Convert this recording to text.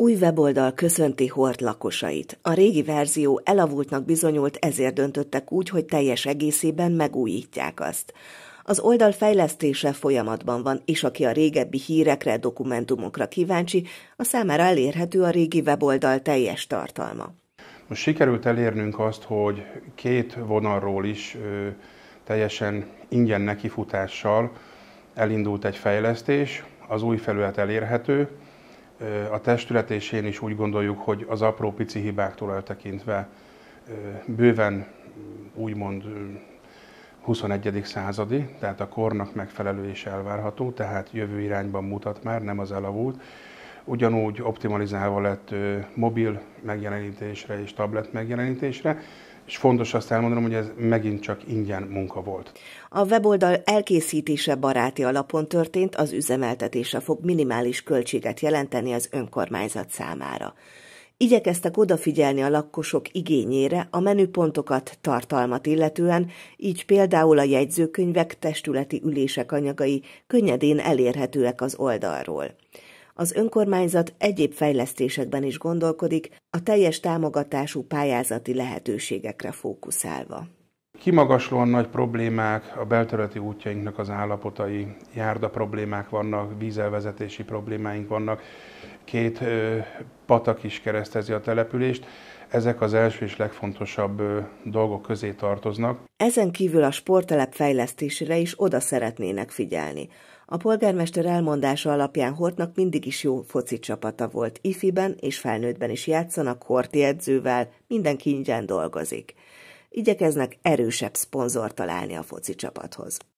Új weboldal köszönti Hort lakosait. A régi verzió elavultnak bizonyult, ezért döntöttek úgy, hogy teljes egészében megújítják azt. Az oldal fejlesztése folyamatban van, és aki a régebbi hírekre, dokumentumokra kíváncsi, a számára elérhető a régi weboldal teljes tartalma. Most sikerült elérnünk azt, hogy két vonalról is ö, teljesen ingyen nekifutással elindult egy fejlesztés, az új felület elérhető, a testület és én is úgy gondoljuk, hogy az apró pici hibáktól eltekintve bőven mm, úgymond 21. századi, tehát a kornak megfelelő és elvárható, tehát jövő irányban mutat már, nem az elavult. Ugyanúgy optimalizálva lett mobil megjelenítésre és tablet megjelenítésre, és fontos azt elmondanom, hogy ez megint csak ingyen munka volt. A weboldal elkészítése baráti alapon történt, az üzemeltetése fog minimális költséget jelenteni az önkormányzat számára. Igyekeztek odafigyelni a lakosok igényére a menüpontokat, tartalmat illetően, így például a jegyzőkönyvek, testületi ülések anyagai könnyedén elérhetőek az oldalról az önkormányzat egyéb fejlesztésekben is gondolkodik, a teljes támogatású pályázati lehetőségekre fókuszálva. Kimagaslóan nagy problémák, a belterületi útjainknak az állapotai, járda problémák vannak, vízelvezetési problémáink vannak, két patak is keresztezi a települést. Ezek az első és legfontosabb dolgok közé tartoznak. Ezen kívül a sporttelep fejlesztésére is oda szeretnének figyelni. A polgármester elmondása alapján Hortnak mindig is jó foci csapata volt. Ifiben és felnőttben is játszanak Horti edzővel, mindenki ingyen dolgozik. Igyekeznek erősebb szponzort találni a foci csapathoz.